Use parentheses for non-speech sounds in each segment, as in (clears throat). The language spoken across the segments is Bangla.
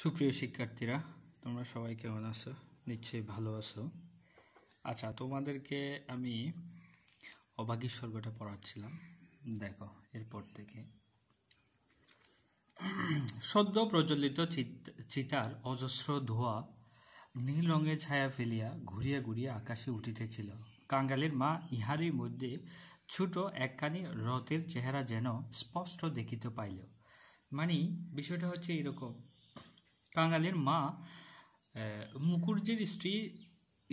সুপ্রিয় শিক্ষার্থীরা তোমরা সবাই কেমন আছো নিশ্চয়ই ভালো আছো আচ্ছা তোমাদেরকে আমি অভাগী স্বর্গটা পড়াচ্ছিলাম দেখো এরপর থেকে সদ্য প্রজ্বলিত চিতার অজস্র ধোয়া নীল রঙে ছায়া ফেলিয়া ঘুরিয়া ঘুরিয়া আকাশে উঠিতেছিল কাঙ্গালের মা ইহারই মধ্যে ছোট একখানি রথের চেহারা যেন স্পষ্ট দেখিতে পাইল মানে বিষয়টা হচ্ছে এরকম কাঙালের মা মুকুর্জির স্ত্রী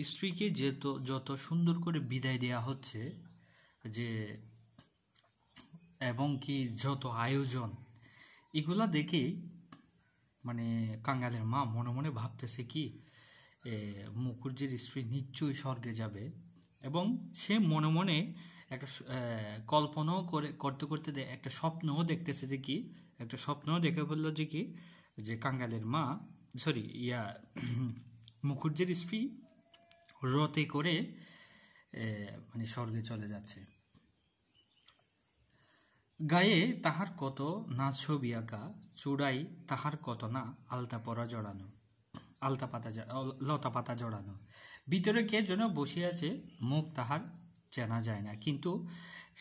স্ত্রীকে যেত যত সুন্দর করে বিদায় দেয়া হচ্ছে যে এবং কি যত আয়োজন এগুলা দেখে মানে কাঙ্গালের মা মনে মনে ভাবতেছে কি মুখুর্জির স্ত্রী নিশ্চয়ই স্বর্গে যাবে এবং সে মনে মনে একটা কল্পনাও করে করতে করতে একটা স্বপ্নও দেখতেছে যে কি একটা স্বপ্নও দেখে বললো যে কি যে কাঙ্গালের মা সরি ইয়া মুখুর্জের স্ত্রী রথে করে মানে স্বর্গে চলে যাচ্ছে গায়ে তাহার কত না ছবি আঁকা চূড়াই তাহার কত না আলতা পরা জড়ানো আলতা পাতা লতা পাতা জড়ানো ভিতরে কে যেন বসিয়াছে মুখ তাহার চেনা যায় না কিন্তু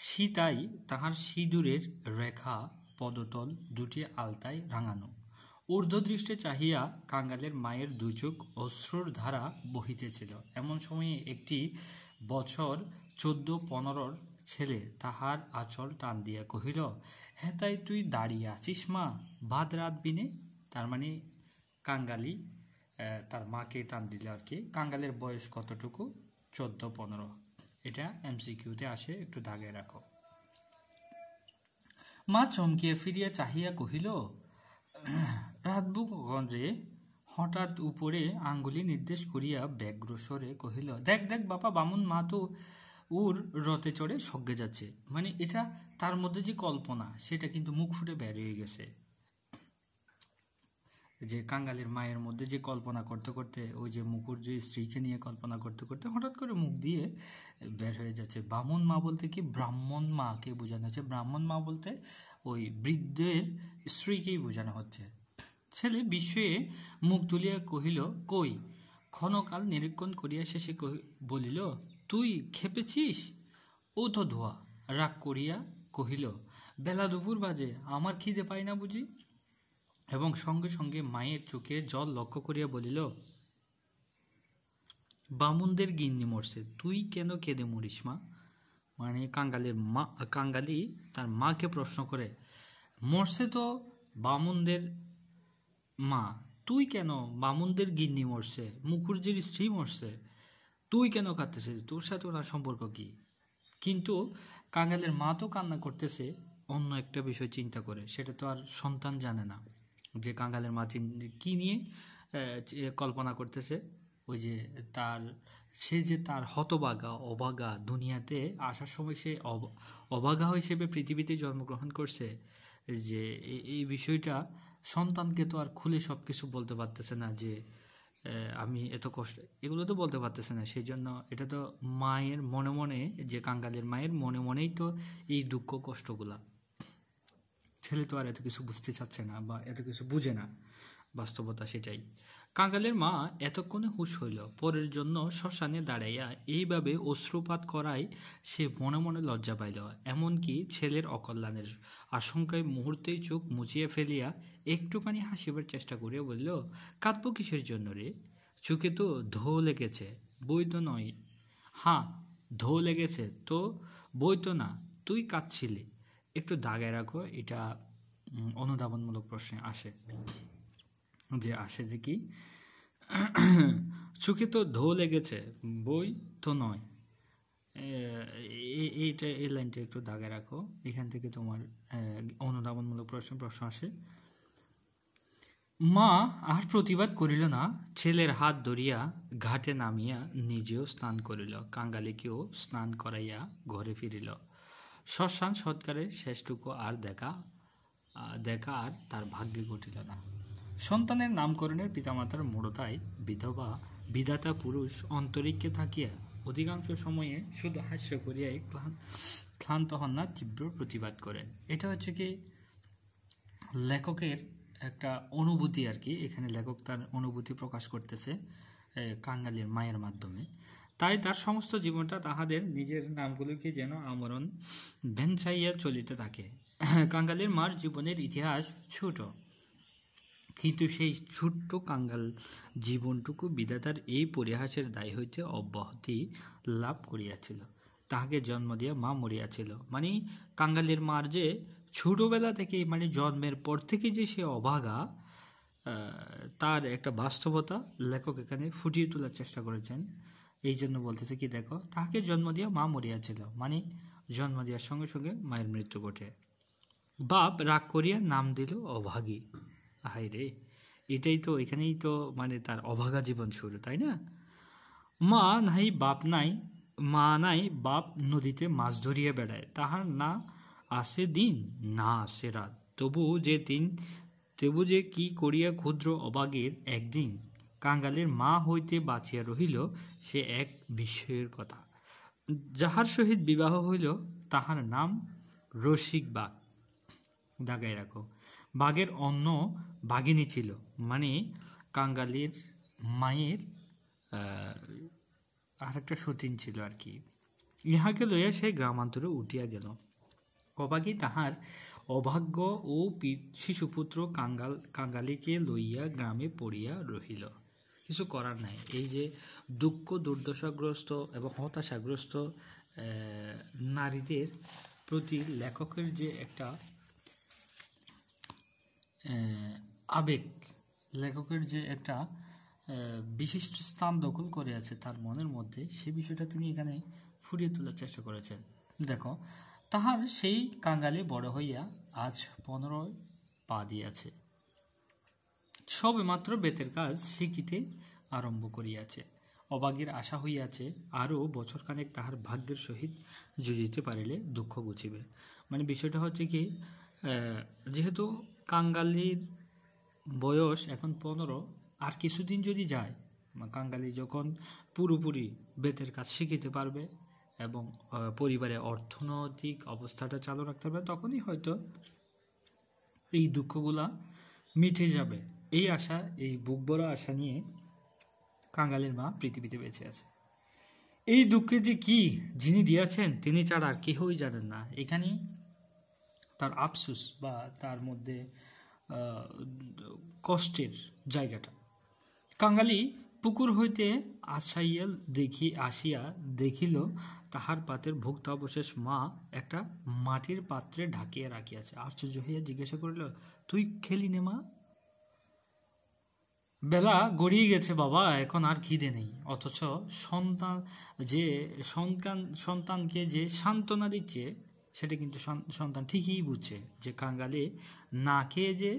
সীতাই তাহার সিঁদুরের রেখা পদতল দুটি আলতায় রাঙানো ঊর্ধ্বদৃষ্টে চাহিয়া কাঙ্গালের মায়ের দুচুক অশ্রুর ধারা বহিতেছিল এমন সময়ে একটি বছর চোদ্দ পনেরোর ছেলে তাহার আচল টান দিয়া কহিল হ্যাঁ তাই তুই দাঁড়িয়ে আছিস মা ভাত রাত বিনে তার মানে কাঙ্গালি তার মাকে টান দিল আর কি কাঙ্গালের বয়স কতটুকু চোদ্দ পনেরো এটা এমসিকিউতে আসে একটু দাগে রাখো মা চমকিয়া ফিরিয়া চাহিয়া কহিল রাতবুগঞ্জে হঠাৎ উপরে আঙ্গুলি নির্দেশ করিয়া ব্যগ্রস্বরে কহিল দেখ দেখ বাবা বামুন মা তো ওর রথে চড়ে সজ্ঞে যাচ্ছে মানে এটা তার মধ্যে যে কল্পনা সেটা কিন্তু মুখ ফুটে বের হয়ে গেছে যে কাঙ্গালের মায়ের মধ্যে যে কল্পনা করতে করতে ওই যে মুকুর যে স্ত্রীকে নিয়ে কল্পনা করতে করতে হঠাৎ করে মুখ দিয়ে বের হয়ে যাচ্ছে বামুন মা বলতে কি ব্রাহ্মণ মাকে বোঝানো হচ্ছে ব্রাহ্মণ মা বলতে ওই বৃদ্ধের স্ত্রীকেই বোঝানো হচ্ছে ছেলে বিষয়ে মুখ তুলিয়া কহিল কই ক্ষণকাল নিরীক্ষণ করিয়া শেষে বলিল তুই খেপেছিস ও তো ধোয়া রাগ করিয়া কহিল বেলা দুপুর বাজে আমার খিদে পাই না বুঝি এবং সঙ্গে সঙ্গে মায়ের চোখে জল লক্ষ্য করিয়া বলিল বামুনদের গিন্নি মরছে তুই কেন কেঁদে মরিস মা মানে কাঙ্গালের মা কাঙ্গালি তার মাকে প্রশ্ন করে মরছে তো বামুনদের মা তুই কেন মামুনদের গিন্নি মরছে মুখুর্জির স্ত্রী মরছে তুই কেন কাঁদতেছিস তোর সাথে ওনার সম্পর্ক কি কিন্তু কাঙালের মা তো কান্না করতেছে অন্য একটা বিষয় চিন্তা করে সেটা তো আর সন্তান জানে না যে কাঙালের মা কি নিয়ে কল্পনা করতেছে ওই যে তার সে যে তার হতবাগা অবাগা দুনিয়াতে আসার সময় সে অবাগা হিসেবে পৃথিবীতে জন্মগ্রহণ করছে যে এই বিষয়টা সন্তানকে তো আর খুলে সব কিছু বলতে পারতেছে না যে আমি এত কষ্ট এগুলো তো বলতে পারতেছে না সেই জন্য এটা তো মায়ের মনে মনে যে কাঙ্গালের মায়ের মনে মনেই তো এই দুঃখ কষ্টগুলা ছেলে তো আর এত কিছু বুঝতে চাচ্ছে না বা এত কিছু বুঝে না বাস্তবতা সেটাই কাঙ্গালের মা এতক্ষণে হুশ হইল পরের জন্য শ্মশানে দাঁড়াইয়া এইভাবে অশ্রুপাত করায় সে মনে মনে লজ্জা পাইল এমনকি ছেলের অকল্যাণের আশঙ্কায় মুহূর্তেই চোখ মুচিয়ে ফেলিয়া একটুখানি হাসিবার চেষ্টা করিয়া বলল কাঁদব কিসের জন্য রে চোখে তো ধো লেগেছে বই তো নয় হাঁ ধো লেগেছে তো বই তো না তুই কাঁদছিলি একটু দাগায় রাখো এটা অনুধাবনমূলক প্রশ্নে আসে যে আসে যে কি চোখে তো ধো লেগেছে বই তো নয় এইটা এই লাইনটা একটু দাগে রাখো এখান থেকে তোমার অনুধাবনমূলক প্রশ্ন প্রশ্ন আসে মা আর প্রতিবাদ করিল না ছেলের হাত ধরিয়া ঘাটে নামিয়া নিজেও স্নান করিল কাঙ্গালিকেও স্নান করাইয়া ঘরে ফিরিল শ্মশান সৎকারের শেষটুকু আর দেখা দেখা আর তার ভাগ্যে ঘটিল না সন্তানের নামকরণের পিতামাতার মূঢ়তায় বিধবা বিধাতা পুরুষ অন্তরিক্ষে থাকিয়া অধিকাংশ সময়ে শুধু হাস্য করিয়াই ক্লান্ত হন না তীব্র প্রতিবাদ করেন এটা হচ্ছে কি লেখকের একটা অনুভূতি আর কি এখানে লেখক তার অনুভূতি প্রকাশ করতেছে কাঙ্গালের মায়ের মাধ্যমে তাই তার সমস্ত জীবনটা তাহাদের নিজের নামগুলোকে যেন আমরণ ভেঞ্চাইয়া চলিতে থাকে কাঙ্গালের মার জীবনের ইতিহাস ছোট কিন্তু সেই ছোট্ট কাঙ্গাল জীবনটুকু বিধাতার এই পরিহাসের দায় হইতে অব্যাহতি লাভ করিয়াছিল তাহাকে জন্ম দিয়া মা মরিয়াছিল মানে কাঙ্গালের মার যে ছোটোবেলা থেকে মানে জন্মের পর থেকে যে সে অভাগা তার একটা বাস্তবতা লেখক এখানে ফুটিয়ে তোলার চেষ্টা করেছেন এই জন্য বলতেছে কি দেখো তাহাকে জন্ম দিয়া মা মরিয়াছিল মানে জন্ম দেওয়ার সঙ্গে সঙ্গে মায়ের মৃত্যু ঘটে বাপ রাগ করিয়া নাম দিল অভাগী হায় রে এটাই তো এখানেই তো মানে তার অভাগা জীবন শুরু তাই না মা নাই বাপ নাই মা নাই বাপ নদীতে মাছ ধরিয়া বেড়ায় তাহার না আসে দিন না আসে রাত তবু যে দিন তবু যে কি করিয়া ক্ষুদ্র অবাগের একদিন কাঙ্গালের মা হইতে বাঁচিয়া রহিল সে এক বিস্ময়ের কথা যাহার সহিত বিবাহ হইল তাহার নাম রসিক বাঘ দাগাই রাখো বাঘের অন্য বাগিনী ছিল মানে কাঙ্গালির মায়ের আরেকটা সতীন ছিল আর কি ইহাকে লইয়া সে গ্রামান্তরে উঠিয়া গেল কবাগি তাহার অভাগ্য ও শিশুপুত্র কাঙ্গাল কাঙ্গালিকে লইয়া গ্রামে পড়িয়া রহিল কিছু করার নাই এই যে দুঃখ দুর্দশাগ্রস্ত এবং হতাশাগ্রস্ত নারীদের প্রতি লেখকের যে একটা আবেগ লেখকের যে একটা বিশিষ্ট স্থান দখল করে আছে তার মনের মধ্যে সে বিষয়টা তিনি এখানে ফুটিয়ে তোলার চেষ্টা করেছেন দেখো তাহার সেই কাঙ্গালে বড় হইয়া আজ পনেরোয় পা দিয়াছে সবে মাত্র বেতের কাজ শিখিতে আরম্ভ করিয়াছে অবাগের আশা হইয়াছে আরও বছরখানেক তাহার ভাগ্যের সহিত জুজিতে পারিলে দুঃখ গুছিবে মানে বিষয়টা হচ্ছে কি যেহেতু কাঙ্গালির বয়স এখন পনেরো আর কিছুদিন যদি যায় কাঙ্গালি যখন পুরোপুরি বেতের কাজ শিখিতে পারবে এবং পরিবারে অর্থনৈতিক অবস্থাটা চালু রাখতে পারবে তখনই হয়তো এই দুঃখগুলা মিঠে যাবে এই আশা এই বুক বড় আশা নিয়ে কাঙ্গালের মা পৃথিবীতে বেঁচে আছে এই দুঃখে যে কি যিনি দিয়েছেন তিনি ছাড়া আর কেহই জানেন না এখানেই তার আফসুস বা তার মধ্যে কষ্টের জায়গাটা কাঙালি পুকুর হইতে আসাইয়াল দেখি আসিয়া দেখিল তাহার পাতের অবশেষ মা একটা মাটির পাত্রে ঢাকিয়া রাখিয়াছে আশ্চর্য হইয়া জিজ্ঞাসা করিল তুই খেলি নে মা বেলা গড়িয়ে গেছে বাবা এখন আর খিদে নেই অথচ সন্তান যে সন্তান সন্তানকে যে সান্ত্বনা দিচ্ছে সেটা কিন্তু সন্তান ঠিকই বুঝছে যে কাঙ্গালে না খেয়ে যে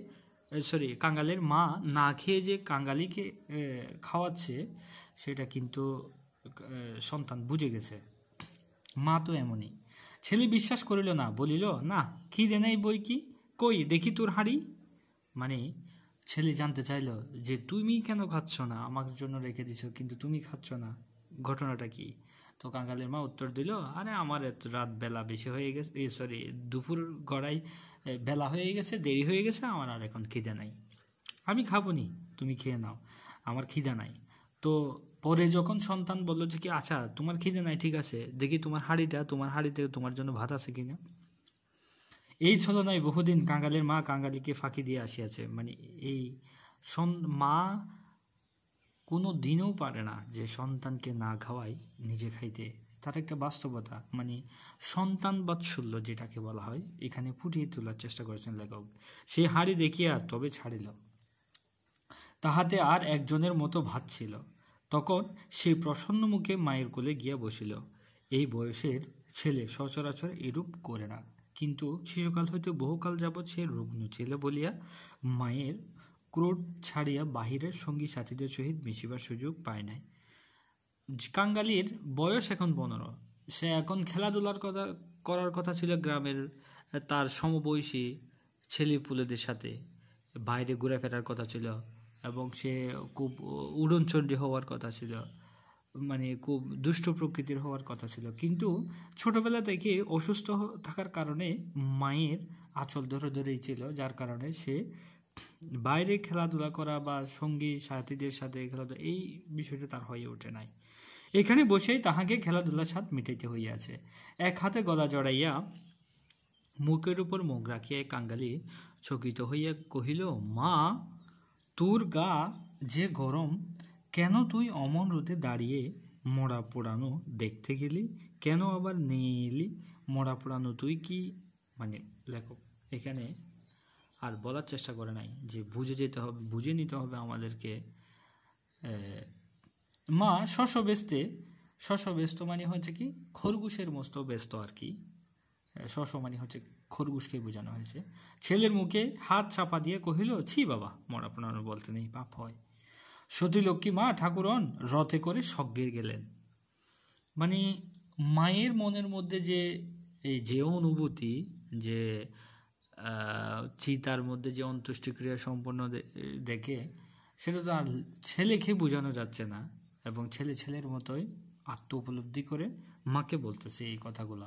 সরি কাঙ্গালের মা না খেয়ে যে কাঙ্গালিকে খাওয়াচ্ছে সেটা কিন্তু সন্তান বুঝে গেছে মা তো এমনই ছেলে বিশ্বাস করিল না বলিল না কি দে নাই বই কি কই দেখি তোর হাড়ি মানে ছেলে জানতে চাইল যে তুমি কেন খাচ্ছ না আমার জন্য রেখে দিছ কিন্তু তুমি খাচ্ছ না ঘটনাটা কি তো কাঙ্গালের মা উত্তর দিল আরে আমার এত রাত বেলা বেশি হয়ে গেছে সরি দুপুর গড়াই বেলা হয়ে গেছে দেরি হয়ে গেছে আমার আর এখন খিদে নাই আমি খাবো নি তুমি খেয়ে নাও আমার খিদে নাই তো পরে যখন সন্তান বললো যে কি আচ্ছা তোমার খিদে নাই ঠিক আছে দেখি তোমার হাড়িটা তোমার হাড়িতে তোমার জন্য ভাত আছে কিনা এই ছলনায় বহুদিন কাঙ্গালের মা কাঙ্গালিকে ফাঁকি দিয়ে আসিয়াছে মানে এই মা কোনো দিনও পারে না যে সন্তানকে না খাওয়াই নিজে খাইতে তার একটা বাস্তবতা মানে সন্তান বাৎসল্য যেটাকে বলা হয় এখানে ফুটিয়ে তোলার চেষ্টা করেছেন লেখক সে হাড়ি দেখিয়া তবে ছাড়িল তাহাতে আর একজনের মতো ভাত ছিল তখন সে প্রসন্ন মুখে মায়ের কোলে গিয়া বসিল এই বয়সের ছেলে সচরাচর এরূপ করে না কিন্তু শিশুকাল হইতে বহুকাল যাবৎ সে রুগ্ন ছিল বলিয়া মায়ের ক্রোট ছাড়িয়া বাহিরের সঙ্গী সাথীদের সহিত মিশিবার সুযোগ পায় নাই কাঙ্গালির বয়স এখন পনেরো সে এখন খেলাধুলার কথা করার কথা ছিল গ্রামের তার সমবয়সী ছেলে পুলেদের সাথে বাইরে ঘুরে ফেরার কথা ছিল এবং সে খুব উড়নচণ্ডী হওয়ার কথা ছিল মানে খুব দুষ্ট প্রকৃতির হওয়ার কথা ছিল কিন্তু ছোটবেলা থেকে অসুস্থ থাকার কারণে মায়ের আঁচল ধরে ধরেই ছিল যার কারণে সে বাইরে খেলাধুলা করা বা সঙ্গী সাথীদের সাথে খেলাধুলা এই বিষয়টা তার হয়ে ওঠে নাই এখানে বসেই তাহাকে খেলাধুলার স্বাদ মিটাইতে হইয়াছে এক হাতে গলা জড়াইয়া মুখের উপর মুখ রাখিয়া কাঙ্গালি চকিত হইয়া কহিল মা তোর গা যে গরম কেন তুই অমন রোদে দাঁড়িয়ে মরা পোড়ানো দেখতে গেলি কেন আবার নিয়ে এলি মরা পোড়ানো তুই কি মানে লেখক এখানে আর বলার চেষ্টা করে নাই যে বুঝে যেতে হবে বুঝে নিতে হবে আমাদেরকে মা শশ ব্যস্তে শশ ব্যস্ত মানে হচ্ছে কি খরগোশের মস্ত ব্যস্ত আর কি শশ মানে হচ্ছে খরগোশকে বোঝানো হয়েছে ছেলের মুখে হাত ছাপা দিয়ে কহিল ছি বাবা মরা আপনার বলতে নেই পাপ হয় সতী লক্ষ্মী মা ঠাকুরন রথে করে স্বজ্ঞের গেলেন মানে মায়ের মনের মধ্যে যে এই যে অনুভূতি যে চিতার মধ্যে যে অন্ত্যেষ্টিক্রিয়া সম্পন্ন দেখে সেটা তো আর ছেলেকে বোঝানো যাচ্ছে না এবং ছেলে ছেলের মতোই আত্ম উপলব্ধি করে মাকে বলতেছে এই কথাগুলো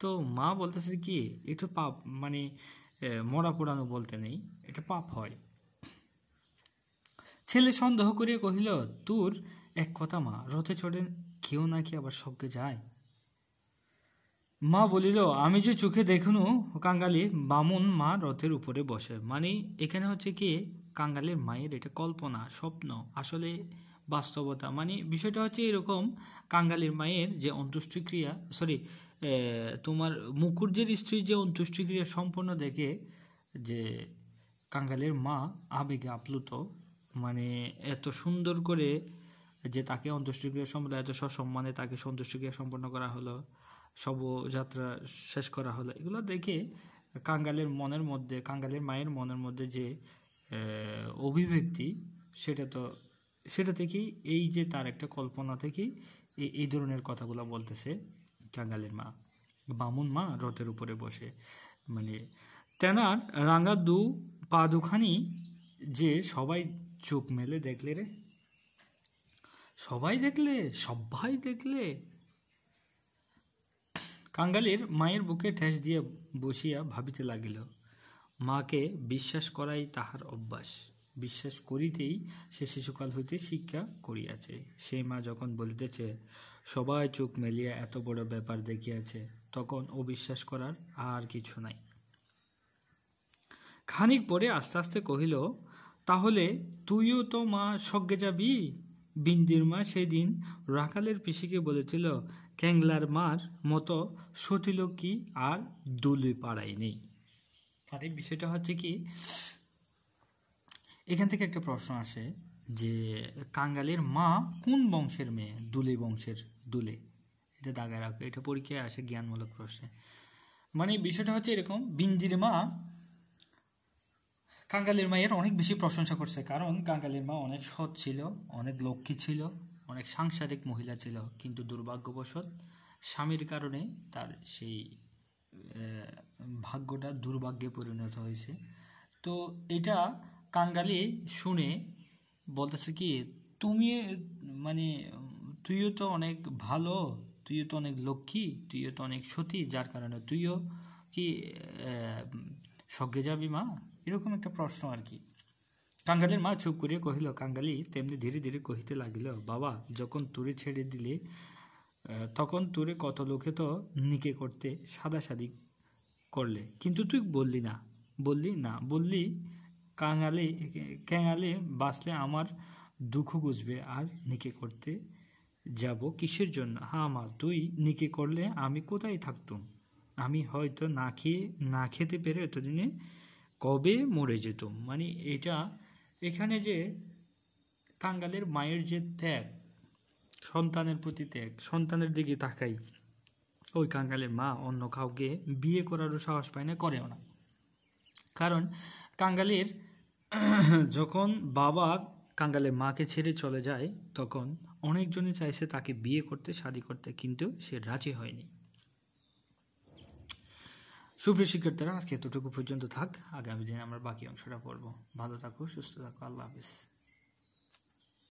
তো মা বলতেছে কি একটু পাপ মানে মরা পোড়ানো বলতে নেই এটা পাপ হয় ছেলে সন্দেহ করিয়া কহিল তোর এক কথা মা রথে চড়েন কেউ নাকি আবার সবকে যায় মা বলিল আমি যে চোখে দেখুনু কাঙ্গালি বামুন মা রথের উপরে বসে মানে এখানে হচ্ছে কি কাঙ্গালের মায়ের এটা কল্পনা স্বপ্ন আসলে বাস্তবতা মানে বিষয়টা হচ্ছে এরকম কাঙ্গালির মায়ের যে অন্তুষ্টিক্রিয়া সরি তোমার মুকুর্জের স্ত্রীর যে অন্তুষ্টিক্রিয়া সম্পূর্ণ দেখে যে কাঙ্গালের মা আবেগে আপ্লুত মানে এত সুন্দর করে যে তাকে অন্তুষ্টিক্রিয়া সম্পন্ন এত সসম্মানে তাকে সন্তুষ্টিক্রিয়া সম্পন্ন করা হলো শবযাত্রা শেষ করা হলো এগুলো দেখে কাঙ্গালের মনের মধ্যে কাঙ্গালের মায়ের মনের মধ্যে যে অভিব্যক্তি সেটা তো সেটা থেকেই এই যে তার একটা কল্পনা থেকেই এই ধরনের কথাগুলো বলতেছে কাঙ্গালের মা বামুন মা রথের উপরে বসে মানে তেনার রাঙা দু পা দুখানি যে সবাই চোখ মেলে দেখলে রে সবাই দেখলে সবাই দেখলে কাঙ্গালির মায়ের বুকে ঠেস দিয়ে বসিয়া ভাবিতে লাগিল মাকে বিশ্বাস করাই তাহার অভ্যাস বিশ্বাস করিতেই সে শিশুকাল হইতে শিক্ষা করিয়াছে সেই মা যখন বলিতেছে সবাই চোখ মেলিয়া এত বড় ব্যাপার দেখিয়াছে তখন অবিশ্বাস করার আর কিছু নাই খানিক পরে আস্তে আস্তে কহিল তাহলে তুইও তো মা সজ্ঞে যাবি বিন্দির মা সেদিন রাখালের পিসিকে বলেছিল ক্যাংলার মার মতো সতীলক্ষ্মী আর দুলে পাড়ায় নেই আর এই বিষয়টা হচ্ছে কি এখান থেকে একটা প্রশ্ন আসে যে কাঙ্গালের মা কোন বংশের মেয়ে দুলে বংশের দুলে এটা দাগা রাখো এটা পরীক্ষায় আসে জ্ঞানমূলক প্রশ্নে মানে বিষয়টা হচ্ছে এরকম বিন্দির মা কাঙ্গালের মায়ের অনেক বেশি প্রশংসা করছে কারণ কাঙ্গালের মা অনেক সৎ ছিল অনেক লক্ষ্মী ছিল অনেক সাংসারিক মহিলা ছিল কিন্তু দুর্ভাগ্যবশত স্বামীর কারণে তার সেই ভাগ্যটা দুর্ভাগ্যে পরিণত হয়েছে তো এটা কাঙ্গালি শুনে বলতেছে কি তুমি মানে তুইও তো অনেক ভালো তুইও তো অনেক লক্ষ্মী তুইও তো অনেক সতী যার কারণে তুইও কি স্বজ্ঞে যাবি মা এরকম একটা প্রশ্ন আর কি কাঙ্গালির মা চুপ করিয়া কহিল কাঙ্গালি তেমনি ধীরে ধীরে কহিতে লাগিল বাবা যখন তুরে ছেড়ে দিলে তখন তুরে কত লোকে তো নিকে করতে সাদাসাদি করলে কিন্তু তুই বললি না বললি না বললি কাঙালি ক্যাঙালে বাঁচলে আমার দুঃখ বুঝবে আর নিকে করতে যাব কিসের জন্য হ্যাঁ মা তুই নিকে করলে আমি কোথায় থাকতুম আমি হয়তো না খেয়ে না খেতে পেরে এতদিনে কবে মরে যেতুম মানে এটা এখানে যে কাঙ্গালের মায়ের যে ত্যাগ সন্তানের প্রতি ত্যাগ সন্তানের দিকে তাকাই ওই কাঙ্গালের মা অন্য কাউকে বিয়ে করারও সাহস পায় না করেও না কারণ কাঙ্গালের (clears throat) যখন বাবা কাঙ্গালের মাকে ছেড়ে চলে যায় তখন অনেকজনে চাইছে তাকে বিয়ে করতে শাদি করতে কিন্তু সে রাজি হয়নি সুপ্রিয় শিক্ষার্থীরা আজকে এতটুকু পর্যন্ত থাক আগামী দিন আমরা বাকি অংশটা পড়বো ভালো থাকো সুস্থ থাকো আল্লাহ হাফিজ